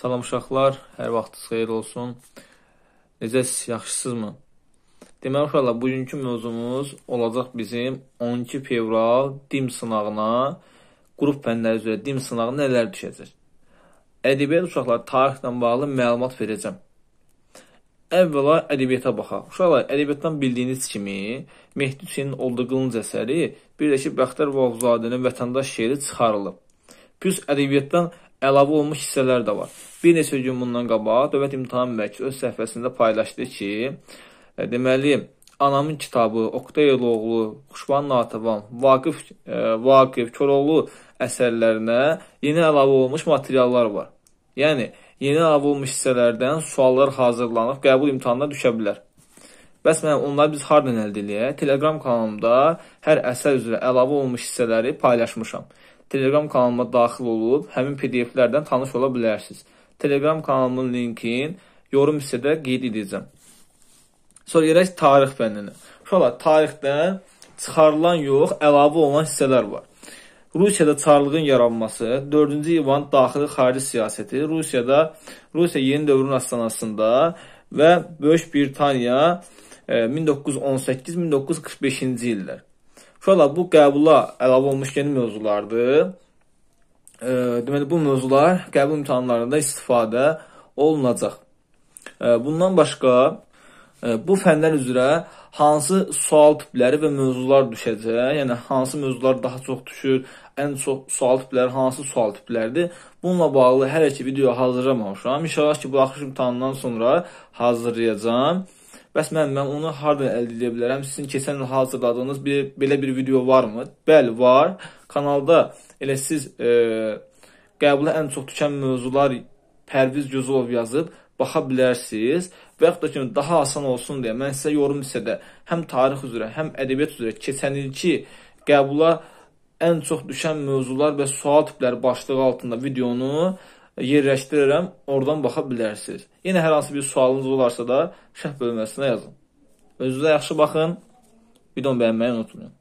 Salam uşaqlar, hər vaxtınız xeyir olsun. Necəsiz, yaxşısınızmı? Deməli uşaqlar, bugünkü mövzumuz olacaq bizim 12 fevral DIM sınağına, qrup fənləri üzrə DIM sınağına nələr düşəcək? Ədəbiyyat uşaqlar tarixlə bağlı məlumat verəcəm. Əvvəla ədəbiyyata baxaq. Uşaqlar, ədəbiyyatdan bildiyiniz kimi, Mehdi Hüseynin olduğu qılınc əsəri Birləşib Bəxtər Vahuzadənin vətəndaş şeiri çıxarılıb. Plus ədəbiyyatdan əlavə olmuş hissələr də var. Bir neçə gün bundan qabaq Dövlət İmtahan Mərkəzi öz səhifəsində paylaşdı ki, e, deməli, Anamın kitabı, Oqtayel oğlu, Xuşvan Natavan, Vaqif, e, Vaqif Koroğlu əsərlərinə yeni əlavə olmuş materiallar var. Yəni, yeni əlavə olmuş hissələrdən suallar hazırlanıb qəbul imtahanına düşə bilər. Bəs mən onları biz hardan əldə eləyək? Telegram kanalımda hər əsər üzrə əlavə olmuş hissələri paylaşmışam. Telegram kanalıma daxil olub həmin PDF-lərdən tanış ola bilərsiniz. Telegram kanalımın linkin yorum hissədə qeyd edəcəm. Sonra yerək tarix bəndinə. Uşaqlar, tarixdə çıxarılan yox, əlavə olunan hissələr var. Rusiyada çarlığın yaranması, 4-cü İvan daxili xarici siyasəti, Rusiyada Rusiya yeni dövrün astanasında və Böyük Britaniya e, 1918-1945-ci illər. Uşaqlar, bu qəbula əlavə olmuş yeni mövzulardır. E, deməli, bu mövzular qəbul imtahanlarında istifadə olunacaq. E, bundan başqa, e, bu fənlər üzrə hansı sual tipləri və mövzular düşəcək, yəni hansı mövzular daha çox düşür, ən çox sual tipləri hansı sual tipləridir, bununla bağlı hələ ki video hazırlamamışam. İnşallah ki, bu axış imtahandan sonra hazırlayacağam. Bəs mən mən onu hardan əldə edə bilərəm? Sizin keçən il hazırladığınız bir belə bir video varmı? Bəli, var. Kanalda elə siz e, qəbula ən çox düşən mövzular Pərviz Gözəlov yazıb baxa bilərsiniz və yaxud da ki, daha asan olsun deyə mən sizə yorum hissədə həm tarix üzrə, həm ədəbiyyat üzrə keçən ilki qəbula ən çox düşən mövzular və sual tipləri başlığı altında videonu yerləşdirərəm, oradan baxa bilərsiniz. Yenə hər hansı bir sualınız olarsa da şərh bölməsinə yazın. Özünüzə yaxşı baxın. Videonu bəyənməyi unutmayın.